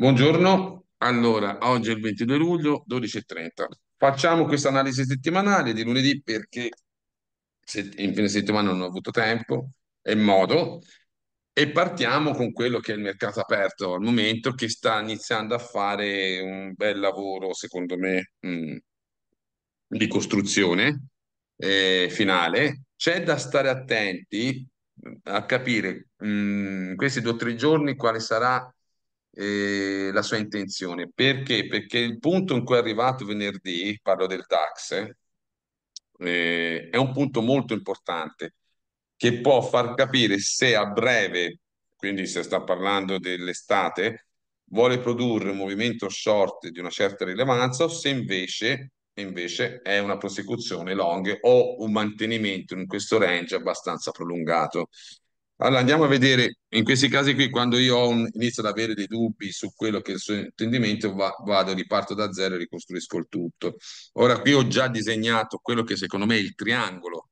Buongiorno, allora oggi è il 22 luglio 12.30. Facciamo questa analisi settimanale di lunedì perché in fine settimana non ho avuto tempo e modo e partiamo con quello che è il mercato aperto al momento che sta iniziando a fare un bel lavoro secondo me mm, di costruzione eh, finale. C'è da stare attenti mm, a capire mh, mm, questi due o tre giorni quale sarà eh, la sua intenzione. Perché? Perché il punto in cui è arrivato venerdì, parlo del DAX, eh, è un punto molto importante che può far capire se a breve, quindi se sta parlando dell'estate, vuole produrre un movimento short di una certa rilevanza o se invece, invece è una prosecuzione long o un mantenimento in questo range abbastanza prolungato. Allora andiamo a vedere, in questi casi qui, quando io un, inizio ad avere dei dubbi su quello che è il suo intendimento, va, vado, riparto da zero e ricostruisco il tutto. Ora qui ho già disegnato quello che secondo me è il triangolo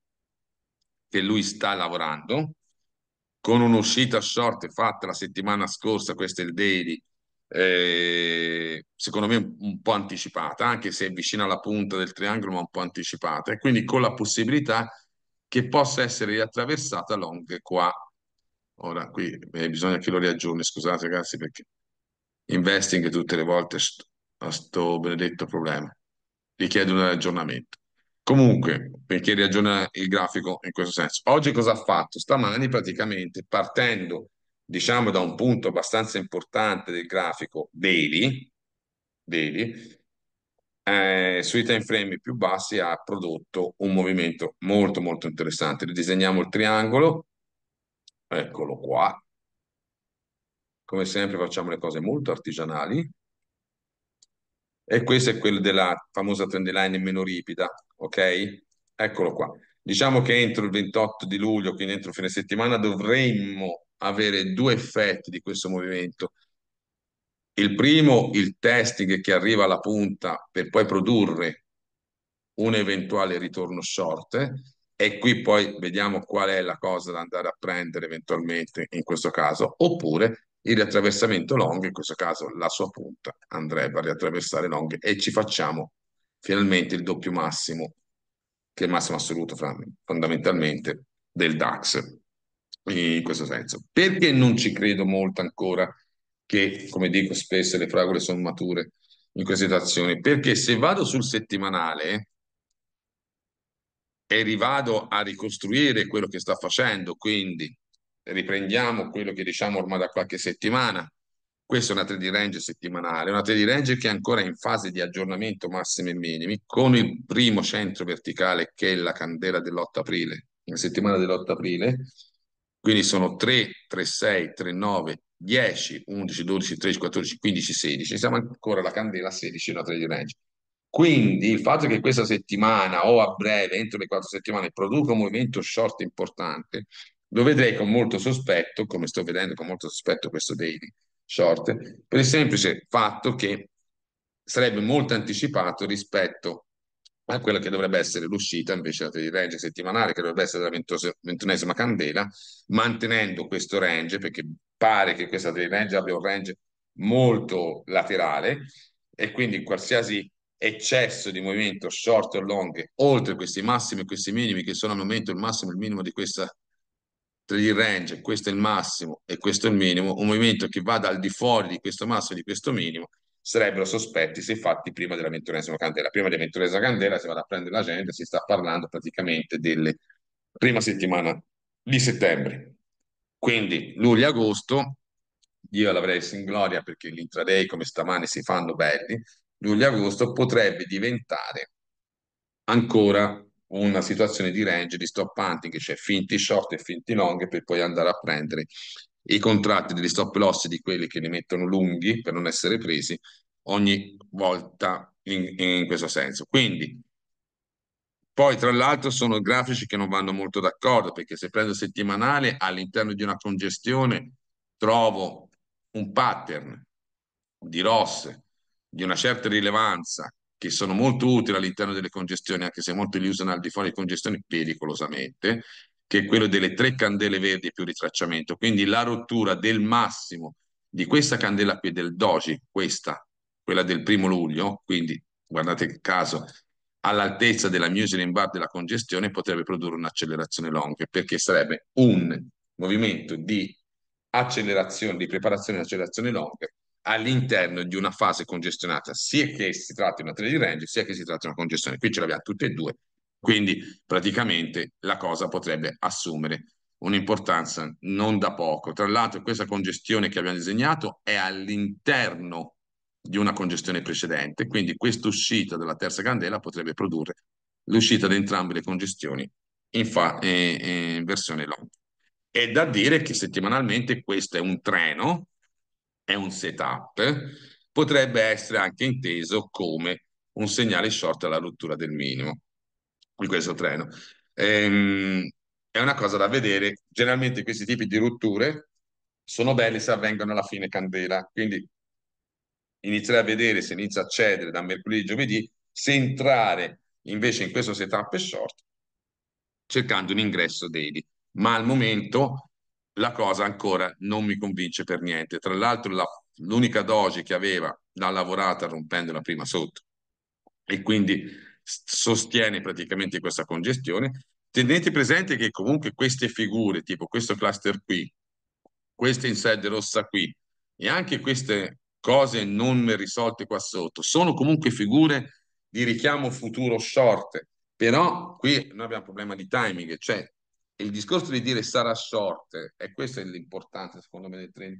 che lui sta lavorando, con un'uscita short fatta la settimana scorsa, questo è il daily, eh, secondo me un po' anticipata, anche se è vicina alla punta del triangolo, ma un po' anticipata, e quindi con la possibilità che possa essere riattraversata long qua Ora qui eh, bisogna che lo riaggiorni, scusate ragazzi, perché investing tutte le volte st a sto benedetto problema. Richiede un aggiornamento. Comunque, perché riaggiorna il grafico in questo senso. Oggi cosa ha fatto? Stamani praticamente partendo, diciamo, da un punto abbastanza importante del grafico daily, daily eh, sui time frame più bassi ha prodotto un movimento molto molto interessante. Ridisegniamo il triangolo Eccolo qua. Come sempre facciamo le cose molto artigianali. E questo è quello della famosa trend line meno ripida, ok? Eccolo qua. Diciamo che entro il 28 di luglio, quindi entro fine settimana, dovremmo avere due effetti di questo movimento. Il primo, il testing che arriva alla punta per poi produrre un eventuale ritorno short e qui poi vediamo qual è la cosa da andare a prendere eventualmente in questo caso, oppure il riattraversamento long, in questo caso la sua punta andrebbe a riattraversare long e ci facciamo finalmente il doppio massimo, che è il massimo assoluto fondamentalmente del DAX, in questo senso. Perché non ci credo molto ancora che, come dico spesso, le fragole sono mature in queste situazioni? Perché se vado sul settimanale, e rivado a ricostruire quello che sta facendo, quindi riprendiamo quello che diciamo ormai da qualche settimana. Questa è una 3D range settimanale, una 3D range che è ancora in fase di aggiornamento massimi e minimi, con il primo centro verticale che è la candela dell'8 aprile, la settimana dell'8 aprile, quindi sono 3, 3, 6, 3, 9, 10, 11, 12, 13, 14, 15, 16, siamo ancora alla candela 16, una 3D range. Quindi il fatto che questa settimana o a breve, entro le quattro settimane, produca un movimento short importante, lo vedrei con molto sospetto, come sto vedendo con molto sospetto questo daily short, per il semplice fatto che sarebbe molto anticipato rispetto a quella che dovrebbe essere l'uscita invece del range settimanale, che dovrebbe essere la ventunesima candela, mantenendo questo range, perché pare che questa range abbia un range molto laterale e quindi qualsiasi eccesso di movimento short o long oltre questi massimi e questi minimi che sono al momento il massimo e il minimo di questa trade range, questo è il massimo e questo è il minimo, un movimento che vada al di fuori di questo massimo e di questo minimo sarebbero sospetti se fatti prima della ventunesima candela. Prima della ventunesima candela si va a prendere la gente, si sta parlando praticamente della prima settimana di settembre. Quindi luglio-agosto, io l'avrei in gloria perché gli intraday come stamane si fanno belli, luglio-agosto potrebbe diventare ancora una situazione di range di stop hunting, cioè finti short e finti long per poi andare a prendere i contratti degli stop loss di quelli che li mettono lunghi per non essere presi ogni volta in, in questo senso. Quindi poi tra l'altro sono grafici che non vanno molto d'accordo perché se prendo settimanale all'interno di una congestione trovo un pattern di rosse di una certa rilevanza che sono molto utili all'interno delle congestioni, anche se molto li usano al di fuori di congestioni pericolosamente, che è quello delle tre candele verdi più ritracciamento. Quindi la rottura del massimo di questa candela qui, del doji, questa, quella del primo luglio, quindi guardate il caso, all'altezza della Museum Bar della congestione potrebbe produrre un'accelerazione long, perché sarebbe un movimento di accelerazione, di preparazione e accelerazione long all'interno di una fase congestionata, sia che si tratti di una trading range, sia che si tratti di una congestione. Qui ce l'abbiamo tutte e due, quindi praticamente la cosa potrebbe assumere un'importanza non da poco. Tra l'altro questa congestione che abbiamo disegnato è all'interno di una congestione precedente, quindi questa uscita dalla terza candela potrebbe produrre l'uscita di entrambe le congestioni in, fa- eh, eh, versione long. È da dire che settimanalmente questo è un treno è un setup, potrebbe essere anche inteso come un segnale short alla rottura del minimo di questo treno. Ehm, è una cosa da vedere. Generalmente questi tipi di rotture sono belle se avvengono alla fine candela, quindi inizierei a vedere se inizia a cedere da mercoledì a giovedì, se entrare invece in questo setup short cercando un ingresso daily. Ma al momento la cosa ancora non mi convince per niente. Tra l'altro la, l'unica dosi che aveva l'ha lavorata rompendo la prima sotto e quindi sostiene praticamente questa congestione. Tenete presente che comunque queste figure, tipo questo cluster qui, questa inside rossa qui e anche queste cose non risolte qua sotto, sono comunque figure di richiamo futuro short, però qui noi abbiamo un problema di timing, cioè il discorso di dire sarà sorte, e questo è l'importante secondo me del trend,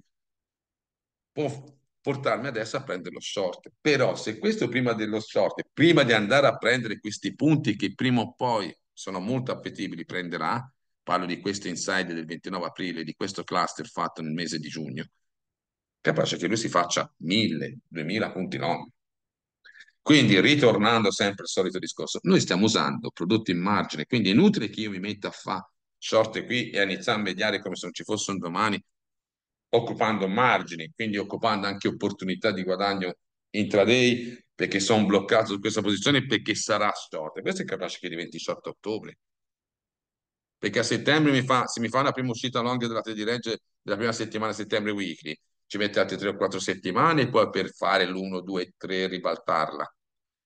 può portarmi adesso a prendere lo short. Però se questo prima dello short, prima di andare a prendere questi punti che prima o poi sono molto appetibili, prenderà, parlo di questo inside del 29 aprile, di questo cluster fatto nel mese di giugno, capace che lui si faccia 1000, 2000 punti no. Quindi, ritornando sempre al solito discorso, noi stiamo usando prodotti in margine, quindi è inutile che io mi metta a fare sorte qui e a iniziare a mediare come se non ci fosse un domani, occupando margini, quindi occupando anche opportunità di guadagno intraday perché sono bloccato su questa posizione perché sarà short. Questo è capace che diventi short ottobre. Perché a settembre mi fa, se mi fa la prima uscita long della trade range della prima settimana settembre weekly, ci mette altre tre o quattro settimane e poi per fare l'1, 2, 3 ribaltarla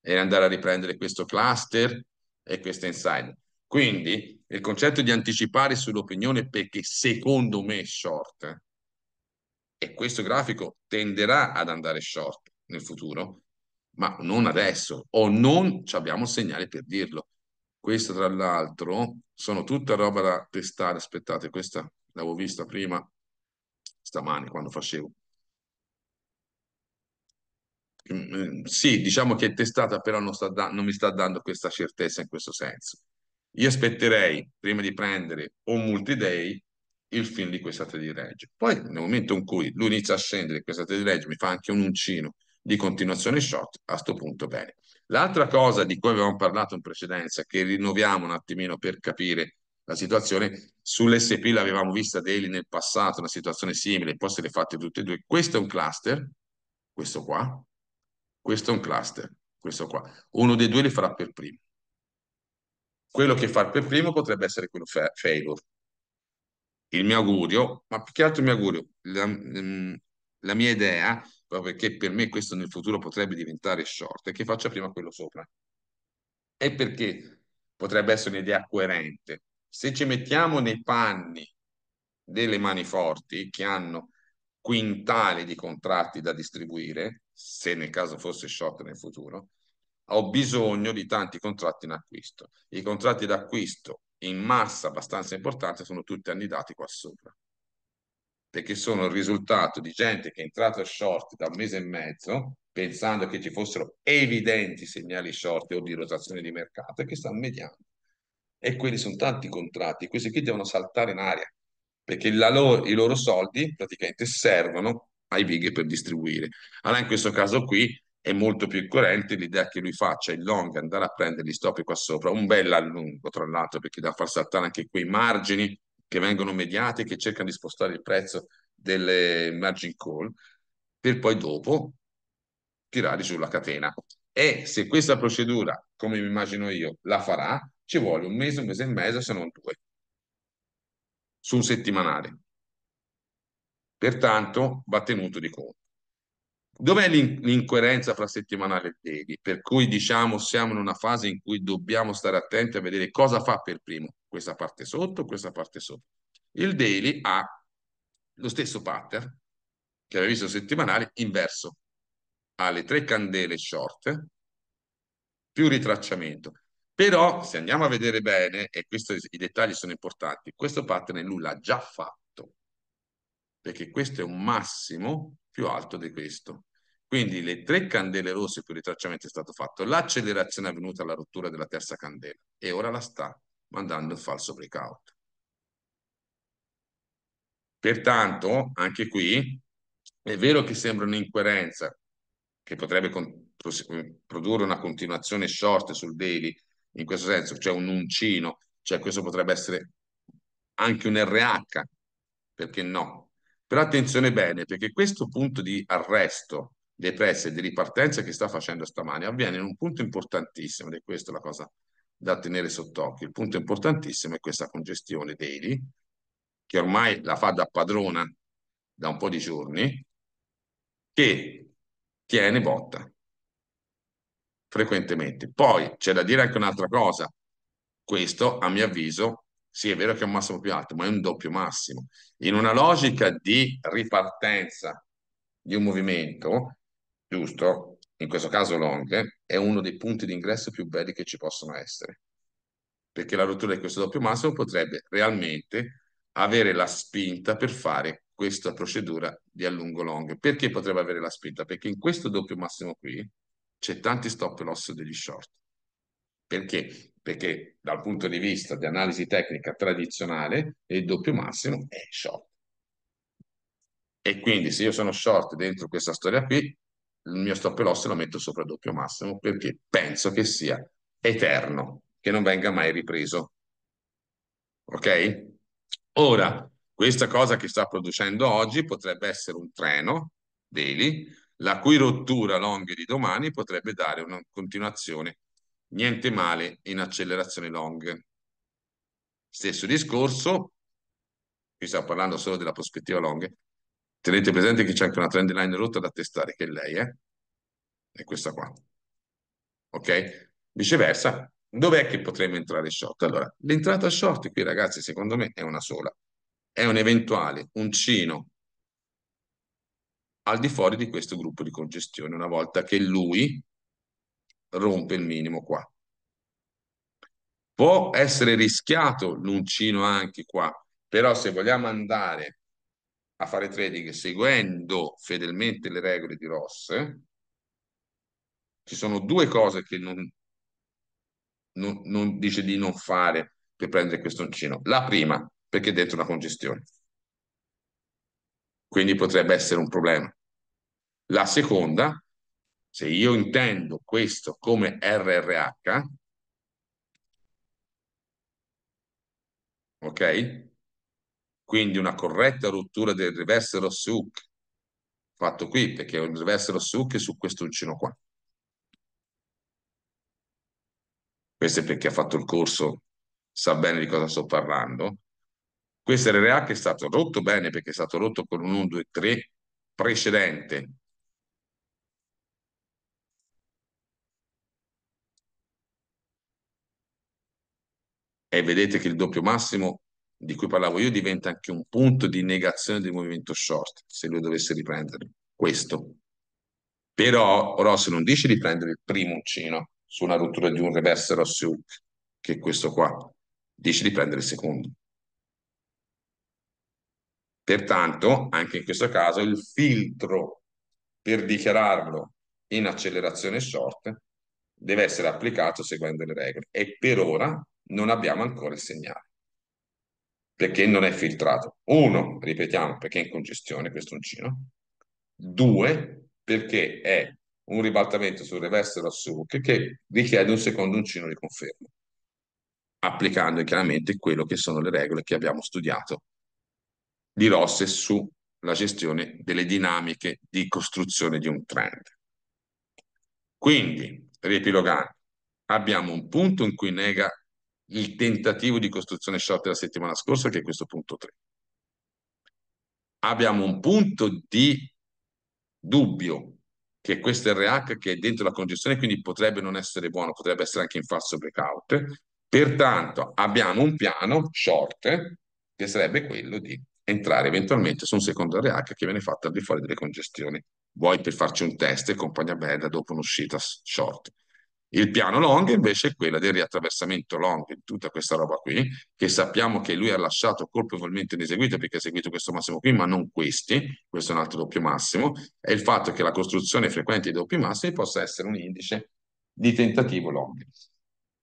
e andare a riprendere questo cluster e questo inside. Quindi il concetto di anticipare sull'opinione perché secondo me è short e questo grafico tenderà ad andare short nel futuro, ma non adesso o non abbiamo segnale per dirlo. Questo tra l'altro sono tutta roba da testare, aspettate, questa l'avevo vista prima stamani quando facevo. Mm, mm, sì, diciamo che è testata, però non, sta non mi sta dando questa certezza in questo senso. Io aspetterei, prima di prendere o multi-day, il film di Questate di Reggio. Poi, nel momento in cui lui inizia a scendere, Questate di Reggio mi fa anche un uncino di continuazione shot, a sto punto bene. L'altra cosa di cui avevamo parlato in precedenza, che rinnoviamo un attimino per capire la situazione, sull'SP l'avevamo vista Daily nel passato, una situazione simile, poi se le fatte tutte e due. Questo è un cluster, questo qua, questo è un cluster, questo qua. Uno dei due li farà per primo. Quello che fa per primo potrebbe essere quello fa- failure. Il mio augurio, ma più che altro il mio augurio, la, mm, la mia idea, proprio perché per me questo nel futuro potrebbe diventare short, è che faccia prima quello sopra. E perché potrebbe essere un'idea coerente. Se ci mettiamo nei panni delle mani forti che hanno quintali di contratti da distribuire, se nel caso fosse short nel futuro, ho bisogno di tanti contratti in acquisto. I contratti d'acquisto in massa abbastanza importante sono tutti annidati qua sopra, perché sono il risultato di gente che è entrata short da un mese e mezzo, pensando che ci fossero evidenti segnali short o di rotazione di mercato, e che sta mediando. E quelli sono tanti contratti, questi qui devono saltare in aria, perché loro, i loro soldi praticamente servono ai big per distribuire. Allora in questo caso qui è molto più coerente l'idea che lui faccia il long, andare a prendere gli stop qua sopra, un bel allungo tra l'altro, perché da far saltare anche quei margini che vengono mediati e che cercano di spostare il prezzo delle margin call, per poi dopo tirare sulla catena. E se questa procedura, come mi immagino io, la farà, ci vuole un mese, un mese e mezzo, se non due, su un settimanale. Pertanto va tenuto di conto. Dov'è l'incoerenza fra settimanale e daily? Per cui diciamo siamo in una fase in cui dobbiamo stare attenti a vedere cosa fa per primo questa parte sotto, questa parte sopra. Il daily ha lo stesso pattern che aveva visto settimanale inverso. Ha le tre candele short più ritracciamento. Però se andiamo a vedere bene, e questo, i dettagli sono importanti, questo pattern lui l'ha già fatto, perché questo è un massimo più alto di questo quindi le tre candele rosse più ritracciamento è stato fatto, l'accelerazione è avvenuta alla rottura della terza candela e ora la sta mandando il falso breakout. Pertanto, anche qui, è vero che sembra un'incoerenza che potrebbe eh, produrre una continuazione short sul daily, in questo senso, cioè un uncino, cioè questo potrebbe essere anche un RH, perché no? Però attenzione bene, perché questo punto di arresto dei e di ripartenza che sta facendo stamani avviene in un punto importantissimo, ed è questa la cosa da tenere sott'occhio, il punto importantissimo è questa congestione daily, che ormai la fa da padrona da un po' di giorni, che tiene botta frequentemente. Poi c'è da dire anche un'altra cosa, questo a mio avviso sì, è vero che è un massimo più alto, ma è un doppio massimo. In una logica di ripartenza di un movimento, giusto? In questo caso long, è uno dei punti di ingresso più belli che ci possono essere, perché la rottura di questo doppio massimo potrebbe realmente avere la spinta per fare questa procedura di allungo long. Perché potrebbe avere la spinta? Perché in questo doppio massimo qui c'è tanti stop loss degli short. Perché? Perché dal punto di vista di analisi tecnica tradizionale il doppio massimo è short. E quindi se io sono short dentro questa storia qui, il mio stop loss lo metto sopra il doppio massimo perché penso che sia eterno, che non venga mai ripreso. Ok? Ora, questa cosa che sta producendo oggi potrebbe essere un treno daily, la cui rottura long di domani potrebbe dare una continuazione niente male in accelerazione long. Stesso discorso, qui stiamo parlando solo della prospettiva long, Tenete presente che c'è anche una trend line rotta da testare, che è lei, eh? È questa qua. Ok? Viceversa, dov'è che potremmo entrare short? Allora, l'entrata short qui, ragazzi, secondo me è una sola. È un eventuale uncino al di fuori di questo gruppo di congestione, una volta che lui rompe il minimo qua. Può essere rischiato l'uncino anche qua, però se vogliamo andare a fare trading seguendo fedelmente le regole di Ross, ci sono due cose che non, non, non dice di non fare per prendere questo uncino. La prima, perché è dentro una congestione. Quindi potrebbe essere un problema. La seconda, se io intendo questo come RRH, ok? Quindi una corretta rottura del reverse Rossuc fatto qui, perché il reverse Rossuc è su questo uncino qua. Questo è perché ha fatto il corso, sa bene di cosa sto parlando. Questo RRA che è stato rotto bene perché è stato rotto con un 1, 2, 3 precedente. E vedete che il doppio massimo di cui parlavo io diventa anche un punto di negazione del movimento short, se lui dovesse riprendere questo. Però Ross non dice di prendere il primo uncino su una rottura di un reverse Ross Hook, che è questo qua, dice di prendere il secondo. Pertanto, anche in questo caso, il filtro per dichiararlo in accelerazione short deve essere applicato seguendo le regole e per ora non abbiamo ancora il segnale perché non è filtrato. Uno, ripetiamo, perché è in congestione questo uncino. Due, perché è un ribaltamento sul reverse verso hook che richiede un secondo uncino di conferma, applicando chiaramente quello che sono le regole che abbiamo studiato di Rosse sulla gestione delle dinamiche di costruzione di un trend. Quindi, riepilogando, abbiamo un punto in cui nega il tentativo di costruzione short della settimana scorsa, che è questo punto 3. Abbiamo un punto di dubbio che questo RH che è dentro la congestione, quindi potrebbe non essere buono, potrebbe essere anche in falso breakout. Pertanto abbiamo un piano short che sarebbe quello di entrare eventualmente su un secondo RH che viene fatto al di fuori delle congestioni. Vuoi per farci un test e compagnia bella dopo un'uscita short. Il piano long invece è quello del riattraversamento long di tutta questa roba qui, che sappiamo che lui ha lasciato colpevolmente ineseguito perché ha seguito questo massimo qui, ma non questi, questo è un altro doppio massimo, e il fatto che la costruzione frequente di doppi massimi possa essere un indice di tentativo long.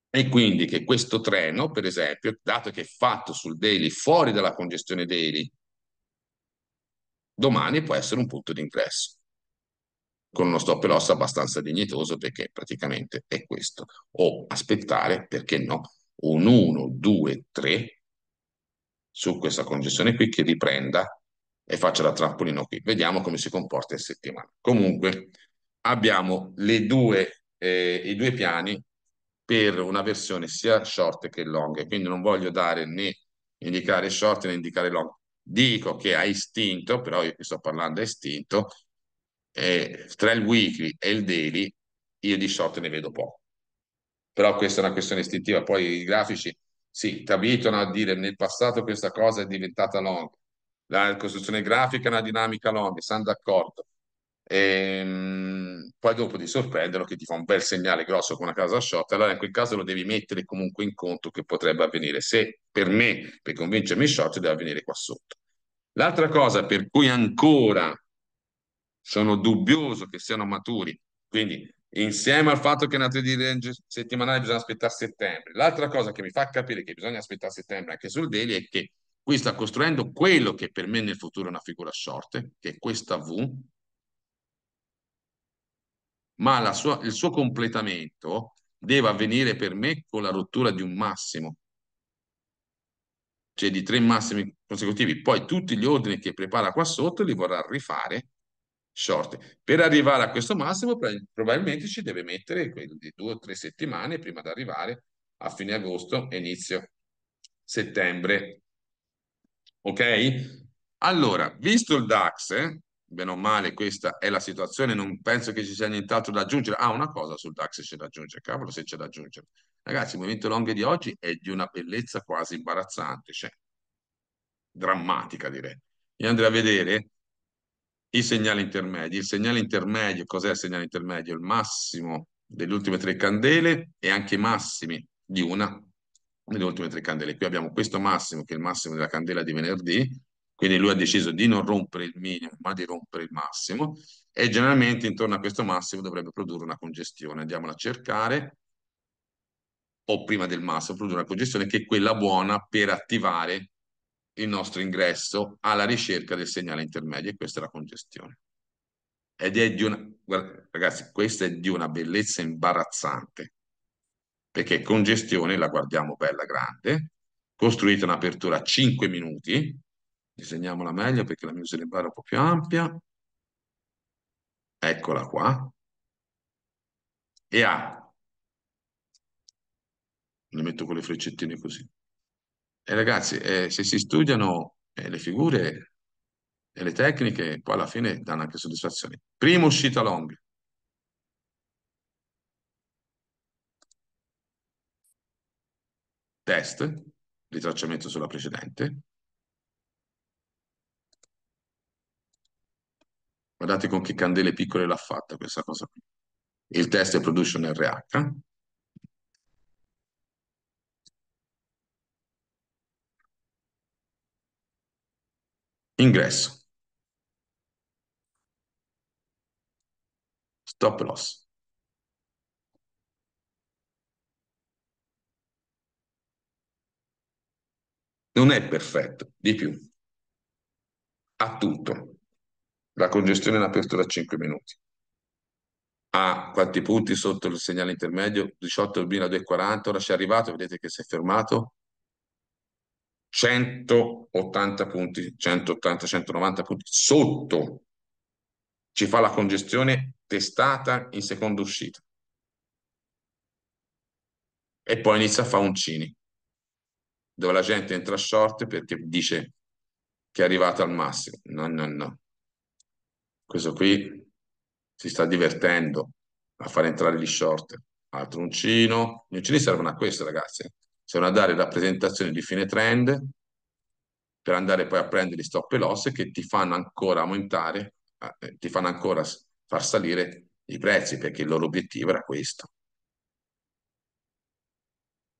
E quindi che questo treno, per esempio, dato che è fatto sul daily, fuori dalla congestione daily, domani può essere un punto di ingresso con uno stop loss abbastanza dignitoso perché praticamente è questo. O aspettare, perché no, un 1, 2, 3 su questa congiunzione qui che riprenda e faccia da trampolino qui. Vediamo come si comporta in settimana. Comunque abbiamo due, eh, i due piani per una versione sia short che long, quindi non voglio dare né indicare short né indicare long. Dico che a istinto, però io qui sto parlando a istinto, eh, tra il weekly e il daily io di short ne vedo poco. Però questa è una questione istintiva, poi i grafici sì, ti abituano a dire nel passato questa cosa è diventata long, la costruzione grafica è una dinamica long, siamo d'accordo. Ehm, poi dopo ti sorprendono che ti fa un bel segnale grosso con una casa short, allora in quel caso lo devi mettere comunque in conto che potrebbe avvenire. Se per me, per convincermi short, deve avvenire qua sotto. L'altra cosa per cui ancora sono dubbioso che siano maturi. Quindi, insieme al fatto che è una di range settimanale bisogna aspettare settembre. L'altra cosa che mi fa capire che bisogna aspettare settembre anche sul daily è che qui sta costruendo quello che per me nel futuro è una figura short, che è questa V, ma sua, il suo completamento deve avvenire per me con la rottura di un massimo, cioè di tre massimi consecutivi. Poi tutti gli ordini che prepara qua sotto li vorrà rifare short. Per arrivare a questo massimo probabilmente ci deve mettere due o tre settimane prima di arrivare a fine agosto inizio settembre. Ok? Allora, visto il DAX, eh, bene o male questa è la situazione, non penso che ci sia nient'altro da aggiungere. Ah, una cosa sul DAX c'è da aggiungere, cavolo se c'è da aggiungere. Ragazzi, il movimento long di oggi è di una bellezza quasi imbarazzante, cioè drammatica direi. Io andrei a vedere i segnali intermedi. Il segnale intermedio, cos'è il segnale intermedio? Il massimo delle ultime tre candele e anche i massimi di una delle ultime tre candele. Qui abbiamo questo massimo, che è il massimo della candela di venerdì, quindi lui ha deciso di non rompere il minimo, ma di rompere il massimo, e generalmente intorno a questo massimo dovrebbe produrre una congestione. Andiamola a cercare, o prima del massimo, produrre una congestione che è quella buona per attivare il nostro ingresso alla ricerca del segnale intermedio e questa è la congestione. Ed è di una, guarda, ragazzi, questa è di una bellezza imbarazzante, perché congestione la guardiamo bella grande, costruita un'apertura a 5 minuti, disegniamola meglio perché la mia user bar è un po' più ampia, eccola qua, e ha, le metto con le freccettine così, e ragazzi, eh, se si studiano eh, le figure e le tecniche, poi alla fine danno anche soddisfazione. Prima uscita long. Test, ritracciamento sulla precedente. Guardate con che candele piccole l'ha fatta questa cosa qui. Il test è production RH Ingresso. Stop loss. Non è perfetto, di più. Ha tutto. La congestione in apertura a 5 minuti. Ha quanti punti sotto il segnale intermedio? 18.240, ora ci è arrivato, vedete che si è fermato 180 punti, 180-190 punti sotto. Ci fa la congestione testata in seconda uscita. E poi inizia a fare uncini, dove la gente entra short perché dice che è arrivato al massimo. No, no, no. Questo qui si sta divertendo a far entrare gli short. Altro uncino. Gli uncini servono a questo, ragazzi. Eh sono a dare rappresentazioni di fine trend per andare poi a prendere stop e loss che ti fanno ancora aumentare, eh, ti fanno ancora far salire i prezzi perché il loro obiettivo era questo.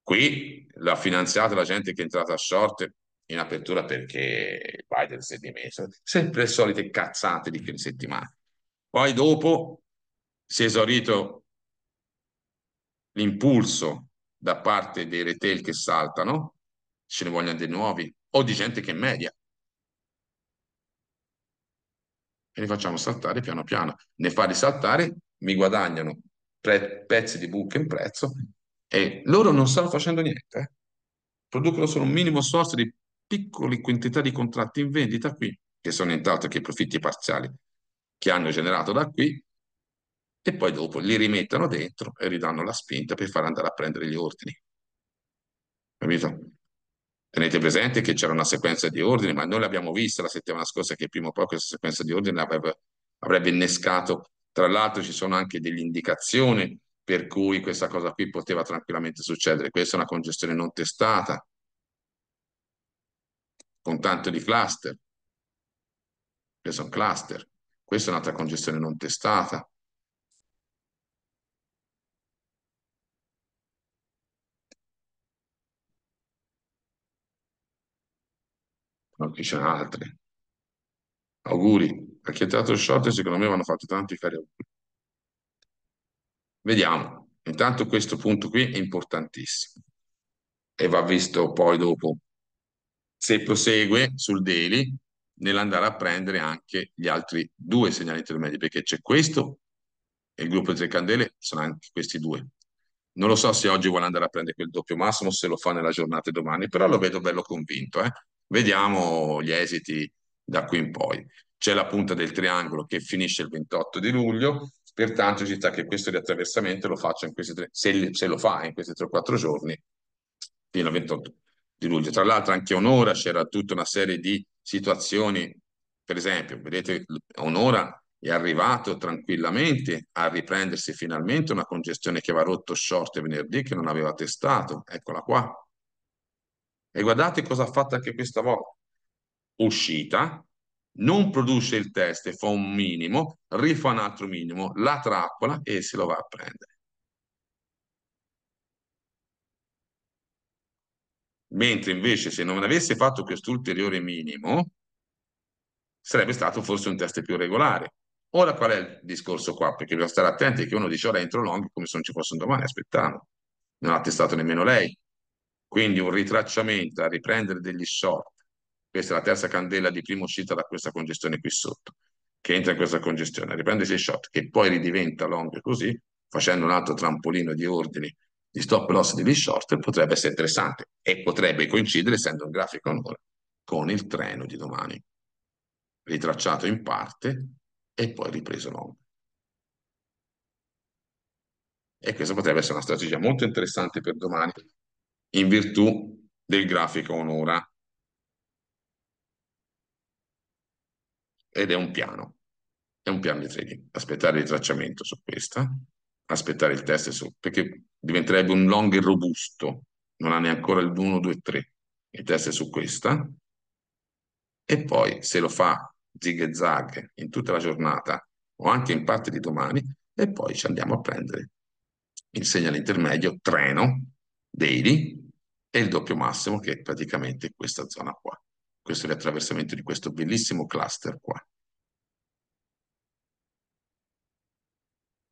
Qui l'ha finanziata la gente che è entrata a short in apertura perché Biden si è dimesso. Sempre le solite cazzate di fine settimana. Poi dopo si è esaurito l'impulso da parte dei retail che saltano, ce ne vogliono dei nuovi, o di gente che media. E li facciamo saltare piano piano. Ne farli saltare, mi guadagnano pre- pezzi di buca in prezzo e loro non stanno facendo niente. Eh. Producono solo un minimo sforzo di piccole quantità di contratti in vendita qui, che sono intanto che i profitti parziali che hanno generato da qui, e poi dopo li rimettono dentro e ridanno la spinta per far andare a prendere gli ordini. Capito? Tenete presente che c'era una sequenza di ordini, ma noi l'abbiamo vista la settimana scorsa che prima o poi questa sequenza di ordini avrebbe, avrebbe innescato. Tra l'altro ci sono anche delle indicazioni per cui questa cosa qui poteva tranquillamente succedere. Questa è una congestione non testata, con tanto di cluster. Questo è un cluster. Questa è un'altra congestione non testata. non ci sono altri. Auguri, perché a Teatro Short secondo me vanno fatti tanti cari auguri. Vediamo, intanto questo punto qui è importantissimo e va visto poi dopo se prosegue sul daily nell'andare a prendere anche gli altri due segnali intermedi perché c'è questo e il gruppo di tre candele sono anche questi due non lo so se oggi vuole andare a prendere quel doppio massimo se lo fa nella giornata di domani però lo vedo bello convinto eh? Vediamo gli esiti da qui in poi. C'è la punta del triangolo che finisce il 28 di luglio, pertanto ci sta che questo riattraversamento lo faccia in questi tre, se, se lo fa in questi 3-4 giorni fino al 28 di luglio. Tra l'altro anche Onora c'era tutta una serie di situazioni, per esempio, vedete Onora è arrivato tranquillamente a riprendersi finalmente una congestione che aveva rotto short venerdì che non aveva testato, eccola qua, e guardate cosa ha fatto anche questa volta. Uscita, non produce il test, e fa un minimo, rifà un altro minimo, la trappola e se lo va a prendere. Mentre invece se non avesse fatto quest'ulteriore minimo, sarebbe stato forse un test più regolare. Ora qual è il discorso qua? Perché bisogna stare attenti che uno dice ora entro long come se non ci fosse un domani, aspettavo. Non ha testato nemmeno lei. Quindi un ritracciamento a riprendere degli short, questa è la terza candela di prima uscita da questa congestione qui sotto, che entra in questa congestione, riprende 6 short, che poi ridiventa long così, facendo un altro trampolino di ordini di stop loss degli short, potrebbe essere interessante e potrebbe coincidere, essendo un grafico ancora, con il treno di domani, ritracciato in parte e poi ripreso long. E questa potrebbe essere una strategia molto interessante per domani in virtù del grafico un'ora. Ed è un piano, è un piano di trading. Aspettare il tracciamento su questa, aspettare il test su, perché diventerebbe un long robusto, non ha neanche il 1, 2, 3. Il test è su questa. E poi se lo fa zig e zag in tutta la giornata o anche in parte di domani, e poi ci andiamo a prendere il segnale intermedio, treno, daily e il doppio massimo che è praticamente questa zona qua. Questo è l'attraversamento di questo bellissimo cluster qua.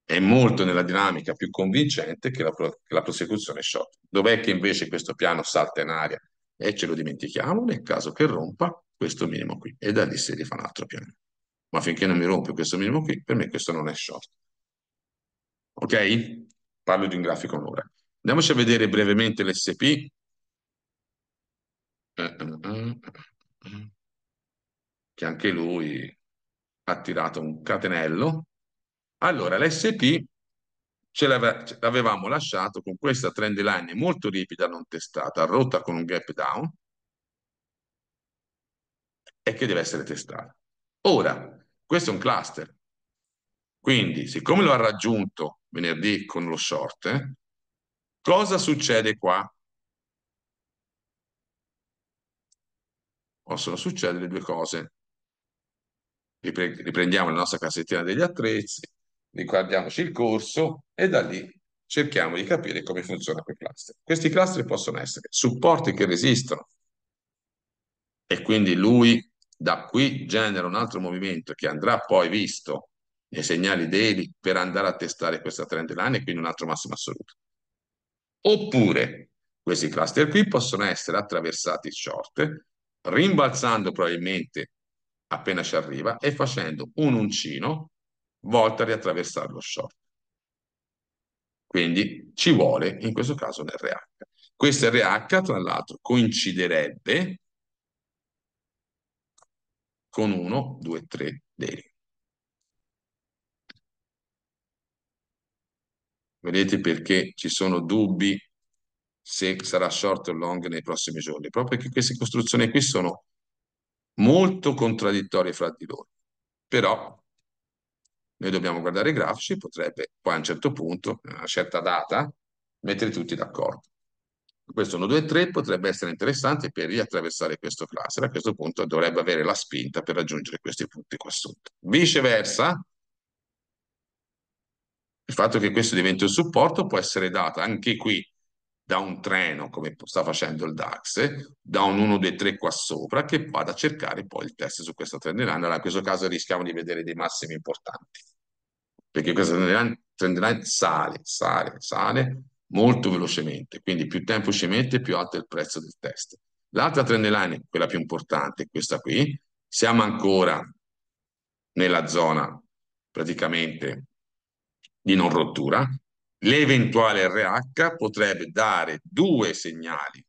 È molto nella dinamica più convincente che la, pro che la prosecuzione short. Dov'è che invece questo piano salta in aria e ce lo dimentichiamo nel caso che rompa questo minimo qui e da lì si rifà un altro piano. Ma finché non mi rompe questo minimo qui, per me questo non è short. Ok? Parlo di un grafico un'ora. Andiamoci a vedere brevemente l'SP. Che anche lui ha tirato un catenello. Allora, l'SP ce l'avevamo lasciato con questa trend line molto ripida, non testata, rotta con un gap down e che deve essere testata. Ora, questo è un cluster, quindi siccome lo ha raggiunto venerdì con lo short, eh, Cosa succede qua? Possono succedere due cose. Riprendiamo la nostra cassettina degli attrezzi, riguardiamoci il corso e da lì cerchiamo di capire come funziona quel cluster. Questi cluster possono essere supporti che resistono e quindi lui da qui genera un altro movimento che andrà poi visto nei segnali daily per andare a testare questa trend line e quindi un altro massimo assoluto. Oppure questi cluster qui possono essere attraversati short, rimbalzando probabilmente appena ci arriva e facendo un uncino volta a riattraversare lo short. Quindi ci vuole in questo caso un RH. Questo RH, tra l'altro, coinciderebbe con 1, 2, 3 dei Vedete perché ci sono dubbi se sarà short o long nei prossimi giorni, proprio perché queste costruzioni qui sono molto contraddittorie fra di loro. Però noi dobbiamo guardare i grafici, potrebbe poi a un certo punto, a una certa data, mettere tutti d'accordo. Questo 1, 2, 3 potrebbe essere interessante per riattraversare questo cluster, a questo punto dovrebbe avere la spinta per raggiungere questi punti qua sotto. Viceversa, il fatto che questo diventi un supporto può essere dato anche qui da un treno, come sta facendo il DAX, da un 1, 2, 3 qua sopra, che vada a cercare poi il test su questa trend line. Allora, in questo caso rischiamo di vedere dei massimi importanti, perché questa trend line sale, sale, sale molto velocemente. Quindi più tempo ci mette, più alto è il prezzo del test. L'altra trend line, quella più importante, questa qui, siamo ancora nella zona praticamente di non rottura, l'eventuale RH potrebbe dare due segnali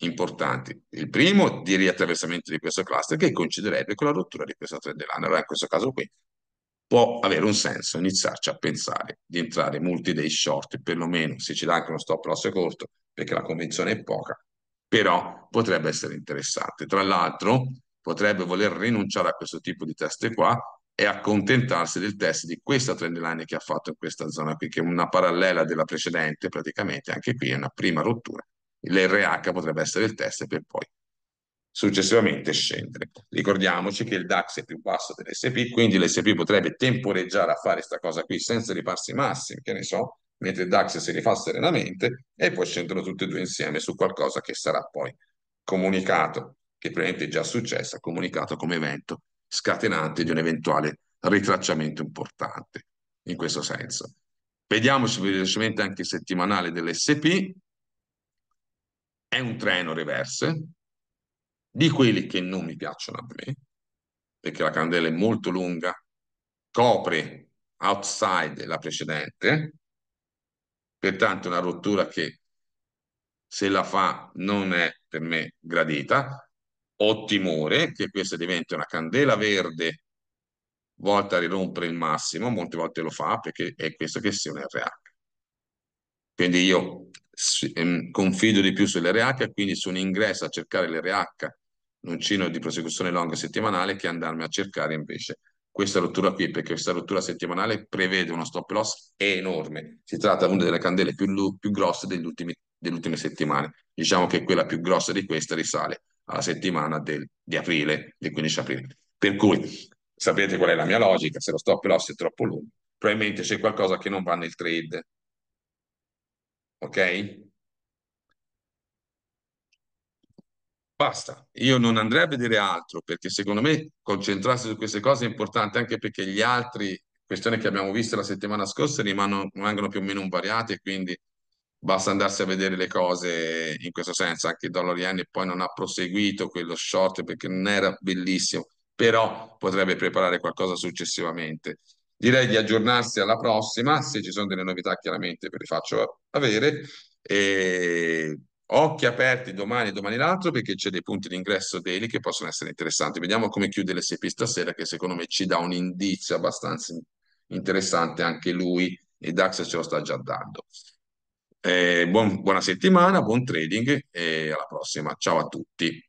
importanti. Il primo di riattraversamento di questo cluster che coinciderebbe con la rottura di questa trend line. Allora in questo caso qui può avere un senso iniziarci a pensare di entrare multi dei short, perlomeno se ci dà anche uno stop loss corto, perché la convenzione è poca, però potrebbe essere interessante. Tra l'altro potrebbe voler rinunciare a questo tipo di teste qua e accontentarsi del test di questa trend line che ha fatto in questa zona qui, che è una parallela della precedente, praticamente anche qui è una prima rottura. L'RH potrebbe essere il test per poi successivamente scendere. Ricordiamoci che il DAX è più basso dell'SP, quindi l'SP potrebbe temporeggiare a fare questa cosa qui senza riparsi massimi, che ne so, mentre il DAX si rifà serenamente e poi scendono tutti e due insieme su qualcosa che sarà poi comunicato, che probabilmente è già successo, comunicato come evento scatenante di un eventuale ritracciamento importante in questo senso. Vediamoci velocemente anche il settimanale dell'SP. È un treno reverse di quelli che non mi piacciono a me, perché la candela è molto lunga, copre outside la precedente, pertanto una rottura che se la fa non è per me gradita, ho timore che questa diventi una candela verde volta a rirompere il massimo, molte volte lo fa perché è questa che sia un RH. Quindi io ehm, confido di più sull'RH, quindi sono ingresso a cercare l'RH in un cino di prosecuzione longa settimanale che andarmi a cercare invece questa rottura qui, perché questa rottura settimanale prevede uno stop loss enorme. Si tratta di una delle candele più, più grosse degli ultimi, delle ultime settimane. Diciamo che quella più grossa di questa risale alla settimana del, di aprile, del 15 aprile. Per cui sapete qual è la mia logica, se lo stop loss è troppo lungo, probabilmente c'è qualcosa che non va nel trade. Ok? Basta, io non andrei a vedere altro perché secondo me concentrarsi su queste cose è importante anche perché gli altri questioni che abbiamo visto la settimana scorsa rimangono, rimangono più o meno invariate, quindi Basta andarsi a vedere le cose in questo senso, anche Dall'Oriani poi non ha proseguito quello short perché non era bellissimo, però potrebbe preparare qualcosa successivamente. Direi di aggiornarsi alla prossima, se ci sono delle novità chiaramente ve le faccio avere. E occhi aperti domani e domani l'altro perché c'è dei punti d'ingresso daily che possono essere interessanti. Vediamo come chiude l'SP stasera che secondo me ci dà un indizio abbastanza interessante anche lui e Dax ce lo sta già dando. Eh, buon, buona settimana, buon trading e alla prossima. Ciao a tutti.